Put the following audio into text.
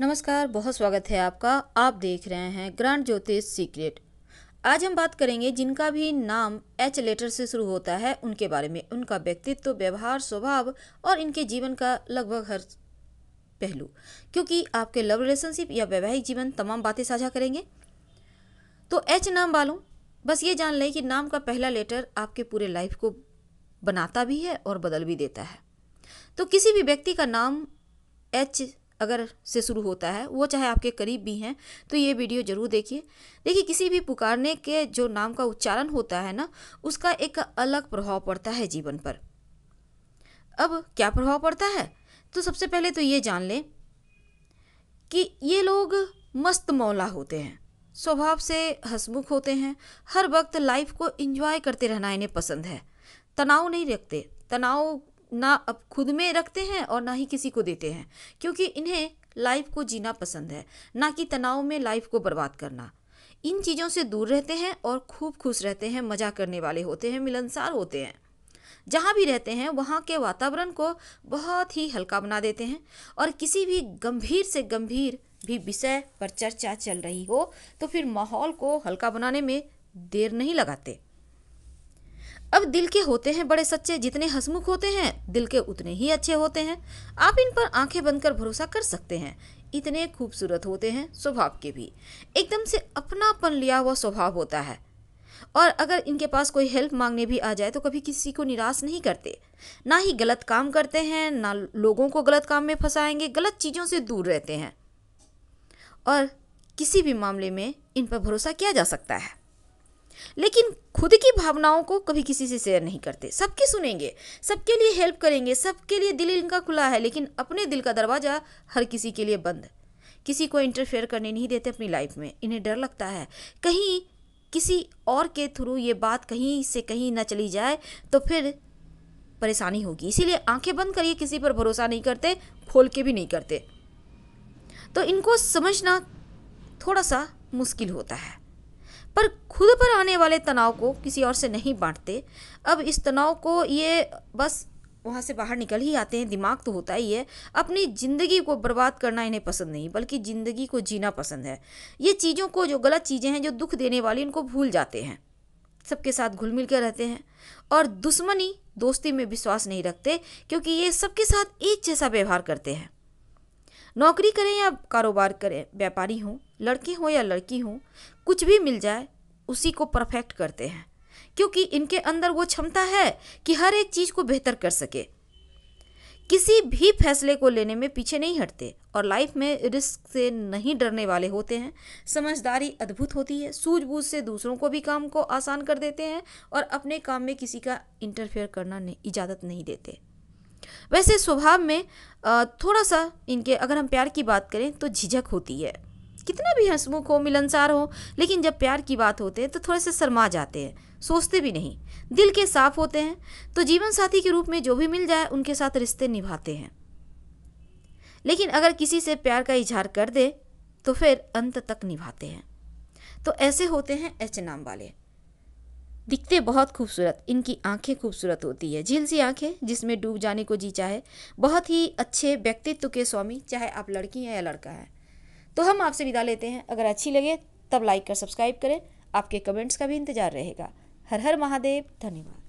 नमस्कार बहुत स्वागत है आपका आप देख रहे हैं ग्रांड ज्योतिष सीक्रेट आज हम बात करेंगे जिनका भी नाम एच लेटर से शुरू होता है उनके बारे में उनका व्यक्तित्व व्यवहार स्वभाव और इनके जीवन का लगभग हर पहलू क्योंकि आपके लव रिलेशनशिप या वैवाहिक जीवन तमाम बातें साझा करेंगे तो एच नाम वालों बस ये जान लें कि नाम का पहला लेटर आपके पूरे लाइफ को बनाता भी है और बदल भी देता है तो किसी भी व्यक्ति का नाम एच अगर से शुरू होता है वो चाहे आपके करीब भी हैं तो ये वीडियो ज़रूर देखिए देखिए किसी भी पुकारने के जो नाम का उच्चारण होता है ना उसका एक अलग प्रभाव पड़ता है जीवन पर अब क्या प्रभाव पड़ता है तो सबसे पहले तो ये जान लें कि ये लोग मस्त मौला होते हैं स्वभाव से हसमुख होते हैं हर वक्त लाइफ को इंजॉय करते रहना इन्हें पसंद है तनाव नहीं रखते तनाव ना अब खुद में रखते हैं और ना ही किसी को देते हैं क्योंकि इन्हें लाइफ को जीना पसंद है ना कि तनाव में लाइफ को बर्बाद करना इन चीज़ों से दूर रहते हैं और खूब खुश रहते हैं मजा करने वाले होते हैं मिलनसार होते हैं जहाँ भी रहते हैं वहाँ के वातावरण को बहुत ही हल्का बना देते हैं और किसी भी गंभीर से गंभीर भी विषय पर चर्चा चल रही हो तो फिर माहौल को हल्का बनाने में देर नहीं लगाते अब दिल के होते हैं बड़े सच्चे जितने हसमुख होते हैं दिल के उतने ही अच्छे होते हैं आप इन पर आंखें बंद कर भरोसा कर सकते हैं इतने खूबसूरत होते हैं स्वभाव के भी एकदम से अपनापन लिया हुआ स्वभाव होता है और अगर इनके पास कोई हेल्प मांगने भी आ जाए तो कभी किसी को निराश नहीं करते ना ही गलत काम करते हैं ना लोगों को गलत काम में फंसाएंगे गलत चीज़ों से दूर रहते हैं और किसी भी मामले में इन पर भरोसा किया जा सकता है लेकिन खुद की भावनाओं को कभी किसी से शेयर नहीं करते सबकी सुनेंगे सबके लिए हेल्प करेंगे सबके लिए दिल इनका खुला है लेकिन अपने दिल का दरवाज़ा हर किसी के लिए बंद किसी को इंटरफेयर करने नहीं देते अपनी लाइफ में इन्हें डर लगता है कहीं किसी और के थ्रू ये बात कहीं से कहीं ना चली जाए तो फिर परेशानी होगी इसीलिए आंखें बंद करिए किसी पर भरोसा नहीं करते खोल के भी नहीं करते तो इनको समझना थोड़ा सा मुश्किल होता है पर खुद पर आने वाले तनाव को किसी और से नहीं बांटते अब इस तनाव को ये बस वहाँ से बाहर निकल ही आते हैं दिमाग तो होता ही है अपनी ज़िंदगी को बर्बाद करना इन्हें पसंद नहीं बल्कि ज़िंदगी को जीना पसंद है ये चीज़ों को जो गलत चीज़ें हैं जो दुख देने वाली उनको भूल जाते हैं सबके साथ घुल मिल कर रहते हैं और दुश्मनी दोस्ती में विश्वास नहीं रखते क्योंकि ये सबके साथ एक जैसा व्यवहार करते हैं नौकरी करें या कारोबार करें व्यापारी हों लड़के हों या लड़की हों कुछ भी मिल जाए उसी को परफेक्ट करते हैं क्योंकि इनके अंदर वो क्षमता है कि हर एक चीज़ को बेहतर कर सके किसी भी फैसले को लेने में पीछे नहीं हटते और लाइफ में रिस्क से नहीं डरने वाले होते हैं समझदारी अद्भुत होती है सूझबूझ से दूसरों को भी काम को आसान कर देते हैं और अपने काम में किसी का इंटरफेयर करना नहीं इजाज़त नहीं देते वैसे स्वभाव में थोड़ा सा इनके अगर हम प्यार की बात करें तो झिझक होती है कितना भी हंसमुख हो मिलनसार हो लेकिन जब प्यार की बात होते हैं तो थोड़े से शर्मा जाते हैं सोचते भी नहीं दिल के साफ होते हैं तो जीवन साथी के रूप में जो भी मिल जाए उनके साथ रिश्ते निभाते हैं लेकिन अगर किसी से प्यार का इजहार कर दे तो फिर अंत तक निभाते हैं तो ऐसे होते हैं एच नाम वाले दिखते बहुत खूबसूरत इनकी आंखें खूबसूरत होती है झील सी आंखें जिसमें डूब जाने को जी चाहे बहुत ही अच्छे व्यक्तित्व के स्वामी चाहे आप लड़की हैं या लड़का है तो हम आपसे विदा लेते हैं अगर अच्छी लगे तब लाइक कर सब्सक्राइब करें आपके कमेंट्स का भी इंतजार रहेगा हर हर महादेव धन्यवाद